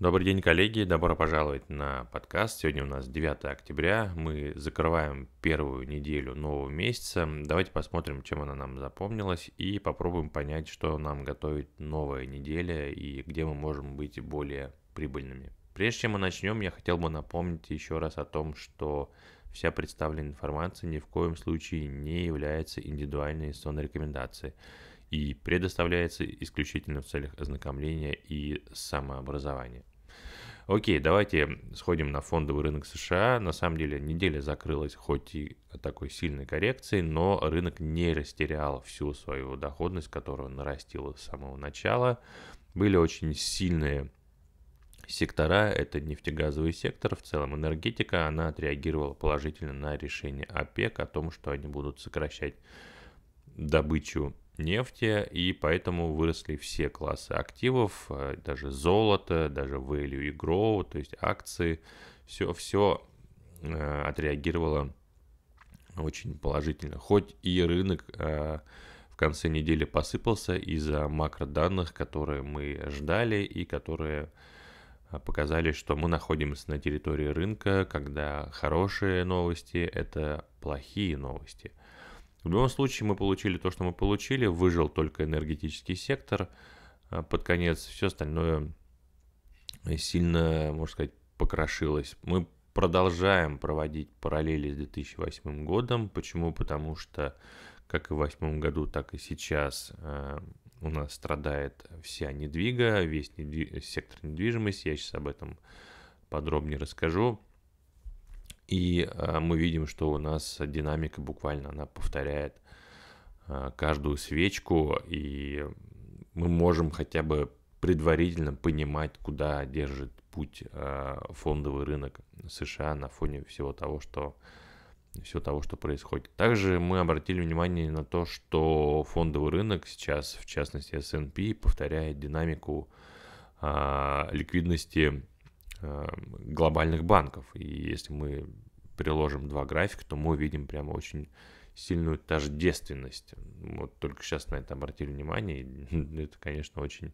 Добрый день, коллеги. Добро пожаловать на подкаст. Сегодня у нас 9 октября. Мы закрываем первую неделю нового месяца. Давайте посмотрим, чем она нам запомнилась и попробуем понять, что нам готовит новая неделя и где мы можем быть более прибыльными. Прежде чем мы начнем, я хотел бы напомнить еще раз о том, что вся представленная информация ни в коем случае не является индивидуальной сон рекомендацией и предоставляется исключительно в целях ознакомления и самообразования. Окей, давайте сходим на фондовый рынок США. На самом деле неделя закрылась хоть и такой сильной коррекцией, но рынок не растерял всю свою доходность, которую он нарастил с самого начала. Были очень сильные сектора, это нефтегазовый сектор, в целом энергетика, она отреагировала положительно на решение ОПЕК о том, что они будут сокращать добычу нефти, и поэтому выросли все классы активов, э, даже золото, даже value и grow, то есть акции, все, все э, отреагировало очень положительно. Хоть и рынок э, в конце недели посыпался из-за макроданных, которые мы ждали и которые показали, что мы находимся на территории рынка, когда хорошие новости – это плохие новости – в любом случае мы получили то, что мы получили, выжил только энергетический сектор. А под конец все остальное сильно, можно сказать, покрошилось. Мы продолжаем проводить параллели с 2008 годом. Почему? Потому что как и в 2008 году, так и сейчас э, у нас страдает вся недвига, весь недвиг... сектор недвижимости. Я сейчас об этом подробнее расскажу. И э, мы видим, что у нас динамика буквально, она повторяет э, каждую свечку, и мы можем хотя бы предварительно понимать, куда держит путь э, фондовый рынок США на фоне всего того, что все того, что происходит. Также мы обратили внимание на то, что фондовый рынок сейчас, в частности S&P, повторяет динамику э, ликвидности Эм, глобальных банков. И если мы приложим два графика, то мы увидим прямо очень сильную тождественность. Вот только сейчас на это обратили внимание. И это, конечно, очень,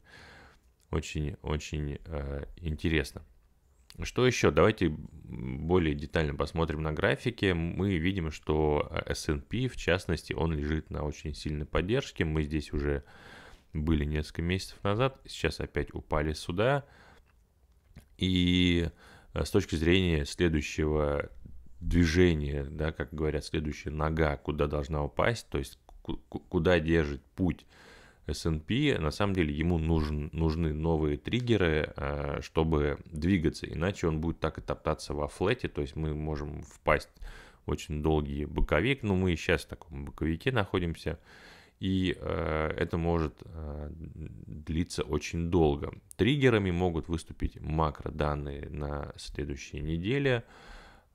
очень, очень э, интересно. Что еще? Давайте более детально посмотрим на графике. Мы видим, что S&P, э, в частности, он лежит на очень сильной поддержке. Мы здесь уже были несколько месяцев назад. Сейчас опять упали сюда. И э, с точки зрения следующего движения, да, как говорят, следующая нога, куда должна упасть, то есть куда держит путь S&P, на самом деле ему нужен, нужны новые триггеры, э, чтобы двигаться, иначе он будет так и топтаться во флете, то есть мы можем впасть в очень долгий боковик, но мы и сейчас в таком боковике находимся, и э, это может э, длиться очень долго. Триггерами могут выступить макроданные на следующей неделе.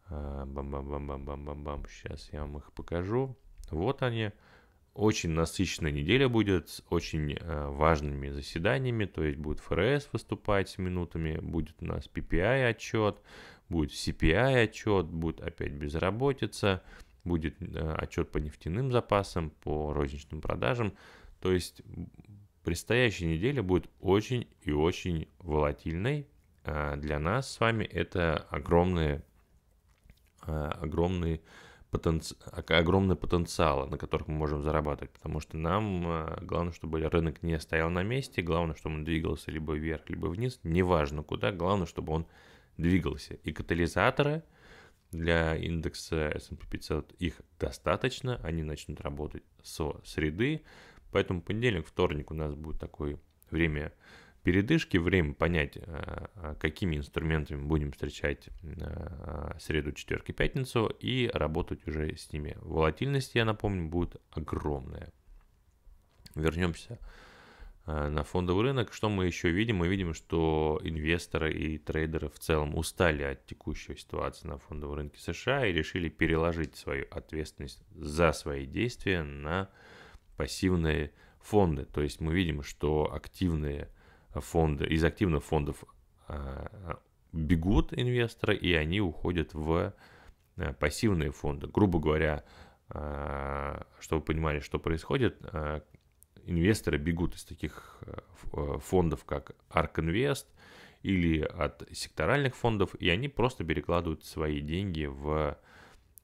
Э, Бам-бам-бам-бам-бам-бам. бам. Сейчас я вам их покажу. Вот они. Очень насыщенная неделя будет с очень э, важными заседаниями. То есть будет ФРС выступать с минутами, будет у нас PPI отчет, будет CPI отчет, будет опять безработица будет э, отчет по нефтяным запасам, по розничным продажам. То есть предстоящая неделя будет очень и очень волатильной. А для нас с вами это огромные, а, огромные потенци... огромный потенциал, на которых мы можем зарабатывать, потому что нам а, главное, чтобы рынок не стоял на месте, главное, чтобы он двигался либо вверх, либо вниз, неважно куда, главное, чтобы он двигался. И катализаторы – для индекса S&P 500 их достаточно, они начнут работать со среды, поэтому понедельник, вторник у нас будет такое время передышки, время понять, э, а, какими инструментами будем встречать э, а, среду, четверг и пятницу и работать уже с ними. Волатильность, я напомню, будет огромная. Вернемся к Э, на фондовый рынок. Что мы еще видим? Мы видим, что инвесторы и трейдеры в целом устали от текущей ситуации на фондовом рынке США и решили переложить свою ответственность за свои действия на пассивные фонды. То есть мы видим, что активные фонды, из активных фондов э, бегут инвесторы, и они уходят в э, пассивные фонды. Грубо говоря, чтобы вы понимали, что происходит, инвесторы бегут из таких э, э, фондов, как ARK Invest или от секторальных фондов, и они просто перекладывают свои деньги в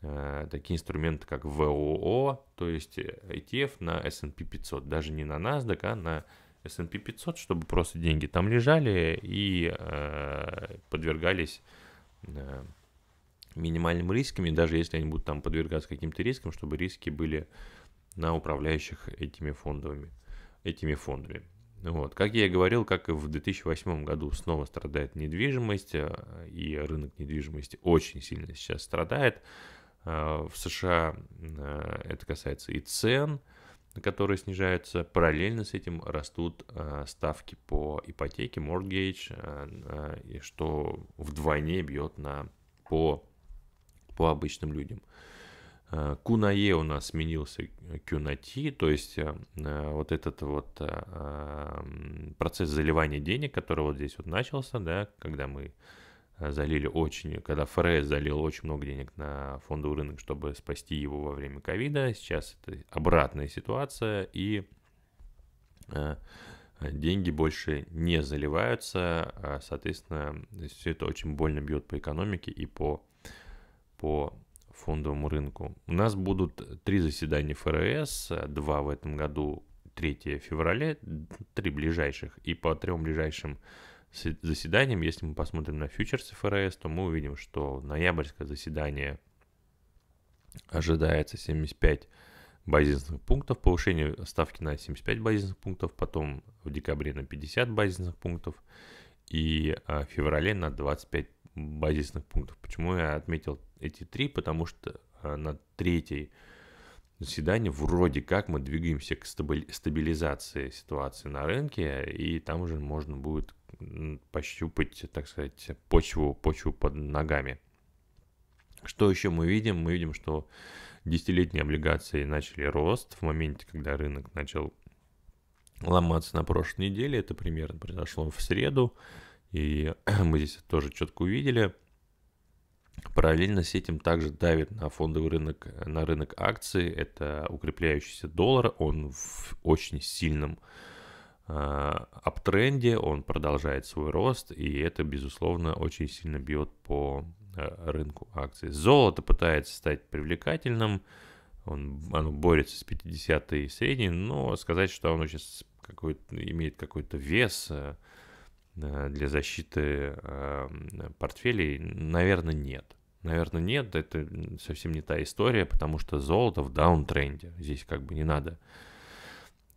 э, такие инструменты, как ВОО, то есть ETF на S&P 500, даже не на NASDAQ, а на S&P 500, чтобы просто деньги там лежали и э, подвергались э, минимальным рискам, и даже если они будут там подвергаться каким-то рискам, чтобы риски были э, на управляющих этими фондовыми, этими фондами. Вот. Как я и говорил, как и в 2008 году снова страдает недвижимость, э, и рынок недвижимости очень сильно сейчас страдает. Э, в США э, это касается и цен, которые снижаются. Параллельно с этим растут ставки по ипотеке, моргейдж, что вдвойне бьет на, по, по обычным людям. Э, кунае у нас сменился э, Кюнати, то есть э, вот этот вот процесс заливания денег, который вот здесь вот начался, да, когда мы залили очень, когда ФРС залил очень много денег на фондовый рынок, чтобы спасти его во время ковида, сейчас это обратная ситуация, и деньги больше не заливаются, а, соответственно, все это очень больно бьет по экономике и по, по фондовому рынку. У нас будут три заседания ФРС, два в этом году, 3 февраля, три ближайших. И по трем ближайшим заседаниям, если мы посмотрим на фьючерсы ФРС, то мы увидим, что ноябрьское заседание ожидается 75 базисных пунктов, повышение ставки на 75 базисных пунктов, потом в декабре на 50 базисных пунктов и а, в феврале на 25 базисных пунктов. Почему я отметил эти три, потому что а, на третьей заседании вроде как мы двигаемся к стабилизации ситуации на рынке, и там уже можно будет пощупать, так сказать, почву, почву под ногами. Что еще мы видим? Мы видим, что десятилетние облигации начали рост в моменте, когда рынок начал ломаться на прошлой неделе. Это примерно произошло в среду. И мы здесь тоже четко увидели. Параллельно с этим также давит на фондовый рынок, на рынок акций. Это укрепляющийся доллар. Он в очень сильном а, аптренде, он продолжает свой рост, и это, безусловно, очень сильно бьет по а, рынку акций. Золото пытается стать привлекательным, он, оно борется с 50 й средней, но сказать, что оно сейчас какой то имеет какой-то вес, а, Э, для защиты э, портфелей, наверное, нет. Наверное, нет, это совсем не та история, потому что золото в даунтренде. Здесь как бы не надо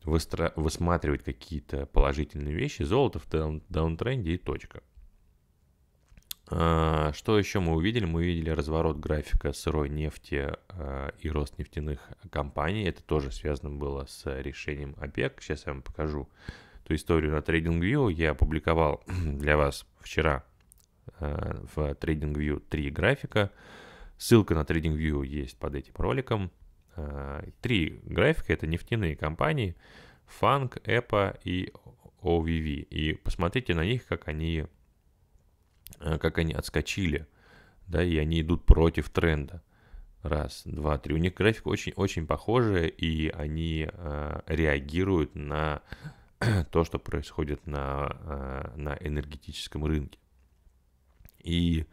выстра... высматривать какие-то положительные вещи. Золото в даун... даунтренде и точка. А, что еще мы увидели? Мы увидели разворот графика сырой нефти э, и рост нефтяных компаний. Это тоже связано было с решением ОПЕК. Сейчас я вам покажу ту историю на TradingView я опубликовал для вас вчера э, в TradingView 3 графика. Ссылка на TradingView есть под этим роликом. Э, три графика — это нефтяные компании Funk, EPA и OVV. И посмотрите на них, как они, э, как они отскочили. Да, и они идут против тренда. Раз, два, три. У них график очень-очень похожий, и они э, реагируют на то, что происходит на, э, на энергетическом рынке. И,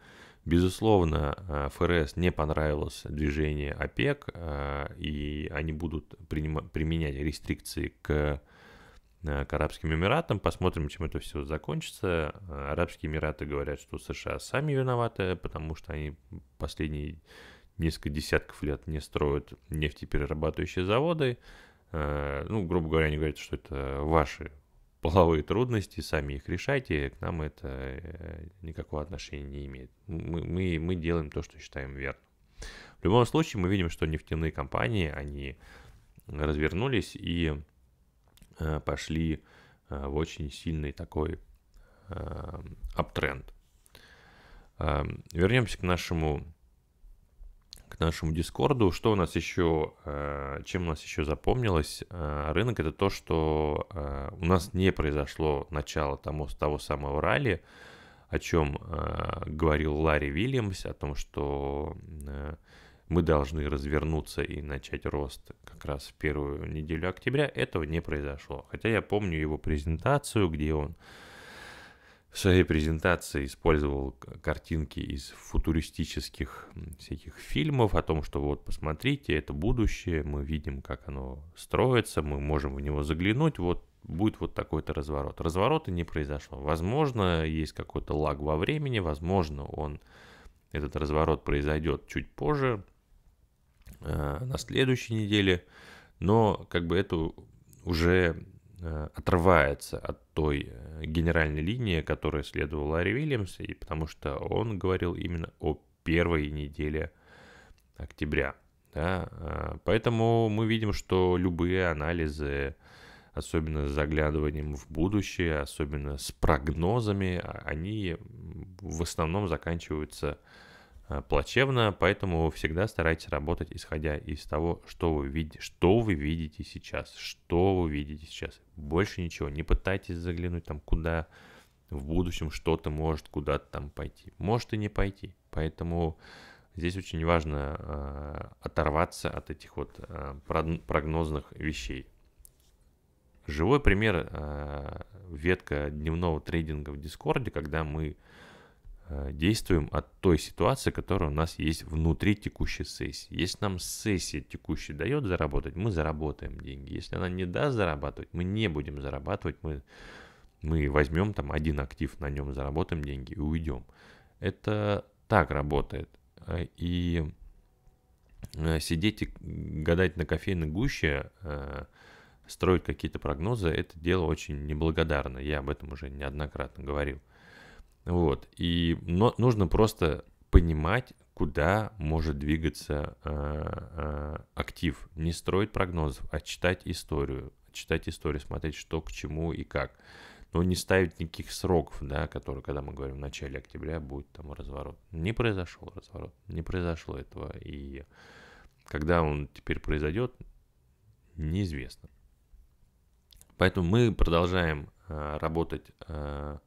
безусловно, э, ФРС не понравилось движение ОПЕК, э, и они будут применять рестрикции к, к Арабским Эмиратам. Посмотрим, чем это все закончится. Арабские Эмираты говорят, что США сами виноваты, потому что они последние несколько десятков лет не строят нефтеперерабатывающие заводы. Э, ну, грубо говоря, они говорят, что это ваши половые трудности, сами их решайте, к нам это э, никакого отношения не имеет. Мы, мы, мы делаем то, что считаем верным В любом случае, мы видим, что нефтяные компании, они развернулись и э, пошли в очень сильный такой аптренд. Вернемся к нашему к нашему Дискорду. Что у нас еще, э, чем у нас еще запомнилось? Э, рынок это то, что э, у нас не произошло начало тому, того самого ралли, о чем говорил Ларри Вильямс, о том, что мы должны развернуться и начать рост как раз в первую неделю октября, этого не произошло. Хотя я помню его презентацию, где он в своей презентации использовал картинки из футуристических всяких фильмов о том, что вот посмотрите, это будущее, мы видим, как оно строится, мы можем в него заглянуть, вот будет вот такой-то разворот. Разворота не произошло. Возможно, есть какой-то лаг во времени, возможно, он, этот разворот произойдет чуть позже, э, на следующей неделе, но как бы это уже Э, отрывается от той э, генеральной линии, которая следовала Ларри Вильямс, и потому что он говорил именно о первой неделе октября. Да? Э, поэтому мы видим, что любые анализы, особенно с заглядыванием в будущее, особенно с прогнозами, а, они в основном заканчиваются Э, плачевно, поэтому всегда старайтесь работать исходя из того, что вы видите, что вы видите сейчас, что вы видите сейчас. Больше ничего. Не пытайтесь заглянуть там куда в будущем что-то может куда-то там пойти. Может и не пойти. Поэтому здесь очень важно э, оторваться от этих вот э, прогнозных вещей. Живой пример э, ветка дневного трейдинга в Дискорде, когда мы Э, действуем от той ситуации, которая у нас есть внутри текущей сессии. Если нам сессия текущая дает заработать, мы заработаем деньги. Если она не даст зарабатывать, мы не будем зарабатывать, мы, мы возьмем там один актив, на нем заработаем деньги и уйдем. Это так работает. Э, и э, сидеть и гадать на кофейной гуще, строить какие-то прогнозы, это дело очень неблагодарно. Я об этом уже неоднократно говорил. Вот. И но, нужно просто понимать, куда может двигаться э, э, актив. Не строить прогнозов, а читать историю. Читать историю, смотреть, что к чему и как. Но не ставить никаких сроков, да, которые, когда мы говорим, в начале октября будет там разворот. Не произошел разворот, не произошло этого. И когда он теперь произойдет, неизвестно. Поэтому мы продолжаем э, работать э,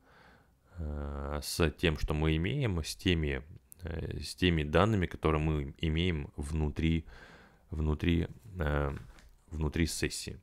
Э, с тем, что мы имеем, с теми, э, с теми данными, которые мы имеем внутри, внутри, э, внутри сессии.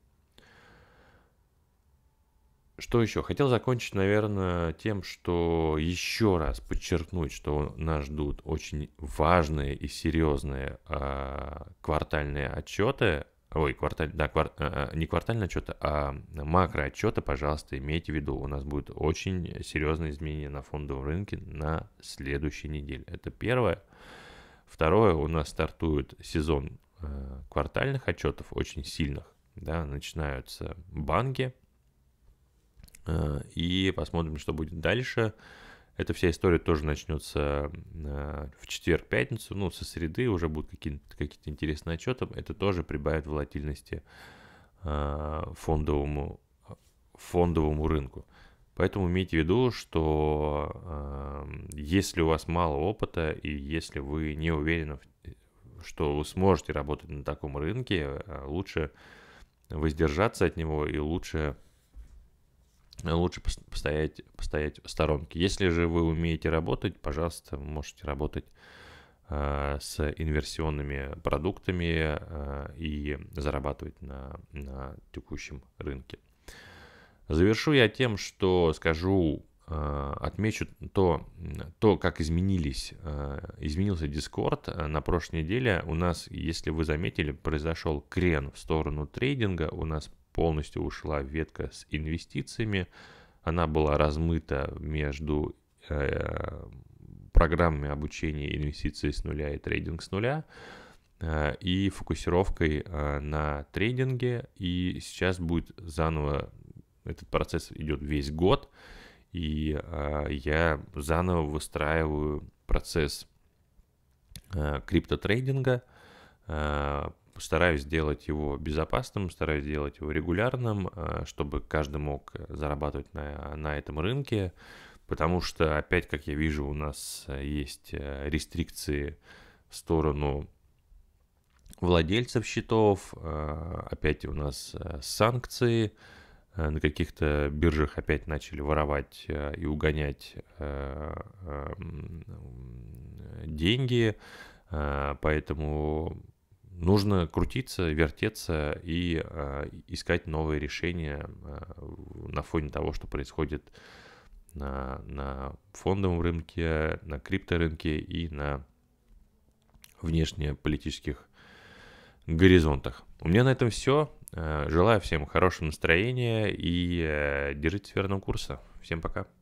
Что еще? Хотел закончить, наверное, тем, что еще раз подчеркнуть, что нас ждут очень важные и серьезные э, квартальные отчеты ой, кварталь, да, квар, э, э, не квартальный отчет, а макроотчета, пожалуйста, имейте в виду, у нас будет очень серьезные изменения на фондовом рынке на следующей неделе. Это первое. Второе, у нас стартует сезон э, квартальных отчетов, очень сильных, да, начинаются банки, и посмотрим, что будет дальше. Дальше эта вся история тоже начнется э, в четверг-пятницу, ну, со среды уже будут какие-то какие интересные отчеты. Это тоже прибавит волатильности э, фондовому, фондовому рынку. Поэтому имейте в виду, что э, если у вас мало опыта и если вы не уверены, что вы сможете работать на таком рынке, лучше воздержаться от него и лучше лучше постоять, постоять в сторонке. Если же вы умеете работать, пожалуйста, можете работать э, с инверсионными продуктами э, и зарабатывать на, на текущем рынке. Завершу я тем, что скажу, э, отмечу то, то как изменились, э, изменился Discord на прошлой неделе. У нас, если вы заметили, произошел крен в сторону трейдинга. У нас полностью ушла ветка с инвестициями. Она была размыта между э, программами обучения инвестиции с нуля и трейдинг с нуля э, и фокусировкой э, на трейдинге. И сейчас будет заново, этот процесс идет весь год, и э, я заново выстраиваю процесс э, криптотрейдинга, э, стараюсь сделать его безопасным, стараюсь сделать его регулярным, э, чтобы каждый мог э, зарабатывать на, на этом рынке, потому что, опять, как я вижу, у нас э, есть рестрикции в сторону владельцев счетов, опять у нас санкции, на каких-то биржах опять начали воровать и угонять эм, деньги, поэтому нужно крутиться, вертеться и э, искать новые решения э, на фоне того, что происходит на, на фондовом рынке, на крипторынке и на внешнеполитических горизонтах. У меня на этом все. Э, желаю всем хорошего настроения и э, держитесь верного курса. Всем пока.